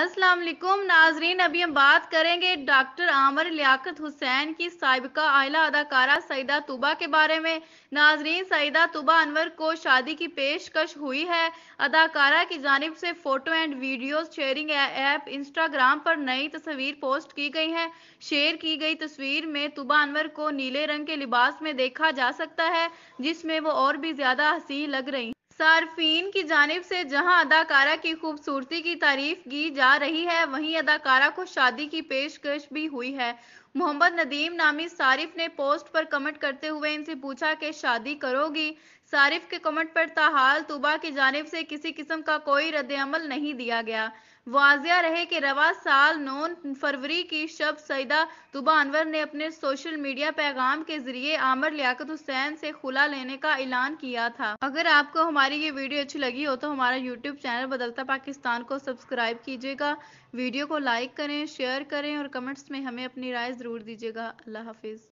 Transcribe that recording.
अस्सलाम वालेकुम नाजरीन अभी हम बात करेंगे डॉक्टर आमर लियाकत हुसैन की साबिका आयला अदाकारा सईदा तुबा के बारे में नाजरीन सईदा तुबा अनवर को शादी की पेशकश हुई है अदाकारा की जानब से photo and video sharing app Instagram पर नई तस्वीर पोस्ट की गई है शेयर की गई तस्वीर में तुबा अनवर को नीले रंग के लिबास में देखा जा सकता है जिसमें वो और भी ज्यादा हसीन लग रही सार्फिन की जानब से जहां अदाकारा की खूबसूरती की तारीफ की जा रही है वहीं अदाकारा को शादी की पेशकश भी हुई है मोहम्मद नदीम नामी सारिफ ने पोस्ट पर कमेंट करते हुए इनसे पूछा कि शादी करोगी सारिफ के कमेंट पर ताहाल तुबा की जानब से किसी किस्म का कोई अमल नहीं दिया गया वाजिया रहे कि रवा साल नौ फरवरी की शब सईदा तुबा अनवर ने अपने सोशल मीडिया पैगाम के जरिए आमर लियाकत हुसैन से खुला लेने का ऐलान किया था अगर आपको हमारी ये वीडियो अच्छी लगी हो तो हमारा यूट्यूब चैनल बदलता पाकिस्तान को सब्सक्राइब कीजिएगा वीडियो को लाइक करें शेयर करें और कमेंट्स में हमें अपनी राय ज़रूर दीजिएगा अल्लाह हाफिज़